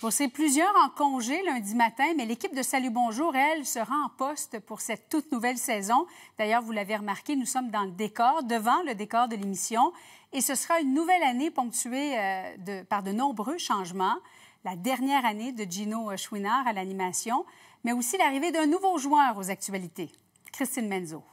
Vous c'est plusieurs en congé lundi matin, mais l'équipe de Salut Bonjour, elle, sera en poste pour cette toute nouvelle saison. D'ailleurs, vous l'avez remarqué, nous sommes dans le décor, devant le décor de l'émission. Et ce sera une nouvelle année ponctuée euh, par de nombreux changements. La dernière année de Gino Chouinard à l'animation, mais aussi l'arrivée d'un nouveau joueur aux actualités, Christine Menzo.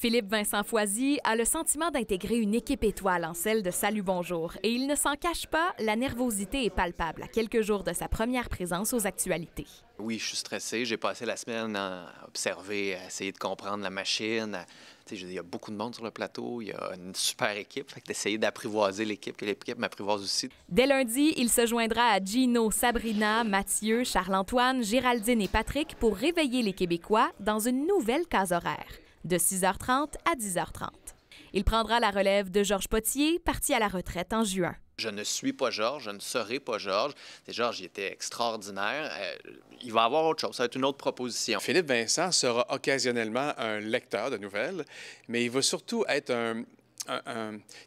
Philippe Vincent Foisy a le sentiment d'intégrer une équipe étoile en celle de Salut Bonjour et il ne s'en cache pas, la nervosité est palpable à quelques jours de sa première présence aux actualités. Oui, je suis stressé. J'ai passé la semaine à observer, à essayer de comprendre la machine. Il y a beaucoup de monde sur le plateau, il y a une super équipe. Fait d'essayer d'apprivoiser l'équipe, que l'équipe m'apprivoise aussi. Dès lundi, il se joindra à Gino, Sabrina, Mathieu, Charles-Antoine, Géraldine et Patrick pour réveiller les Québécois dans une nouvelle case horaire de 6h30 à 10h30. Il prendra la relève de Georges Potier, parti à la retraite en juin. Je ne suis pas Georges, je ne serai pas Georges. Georges, il était extraordinaire. Euh, il va avoir autre chose, ça va être une autre proposition. Philippe Vincent sera occasionnellement un lecteur de nouvelles, mais il va surtout être un,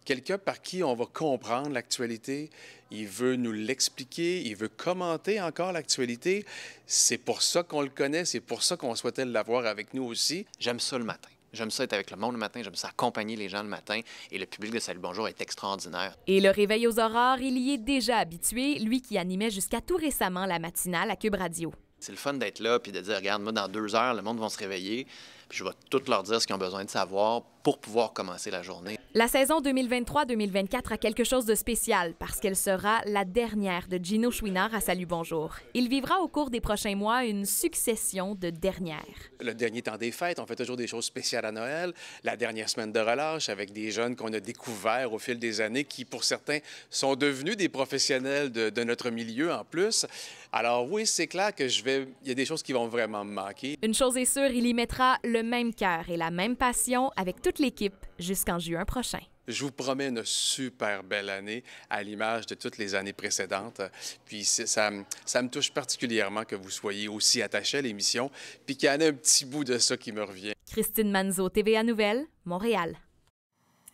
quelqu'un par qui on va comprendre l'actualité. Il veut nous l'expliquer, il veut commenter encore l'actualité. C'est pour ça qu'on le connaît, c'est pour ça qu'on souhaitait l'avoir avec nous aussi. J'aime ça le matin. J'aime ça être avec le monde le matin, j'aime ça accompagner les gens le matin et le public de Salut Bonjour est extraordinaire. Et le réveil aux horaires, il y est déjà habitué, lui qui animait jusqu'à tout récemment la matinale à Cube Radio. C'est le fun d'être là puis de dire, regarde, moi, dans deux heures, le monde va se réveiller, puis je vais tout leur dire ce qu'ils ont besoin de savoir pour pouvoir commencer la journée. La saison 2023-2024 a quelque chose de spécial parce qu'elle sera la dernière de Gino Chouinard à Salut Bonjour. Il vivra au cours des prochains mois une succession de dernières. Le dernier temps des fêtes, on fait toujours des choses spéciales à Noël. La dernière semaine de relâche avec des jeunes qu'on a découverts au fil des années qui, pour certains, sont devenus des professionnels de, notre milieu en plus. Alors oui, c'est clair que je vais... Il y a des choses qui vont vraiment me manquer. Une chose est sûre, il y mettra le même cœur et la même passion avec toute l'équipe jusqu'en juin prochain. Je vous promets une super belle année à l'image de toutes les années précédentes. Puis ça, me touche particulièrement que vous soyez aussi attaché à l'émission, puis qu'il y en a un petit bout de ça qui me revient. Christine Manzo, TVA Nouvelle, Montréal.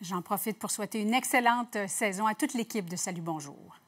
J'en profite pour souhaiter une excellente saison à toute l'équipe de Salut Bonjour.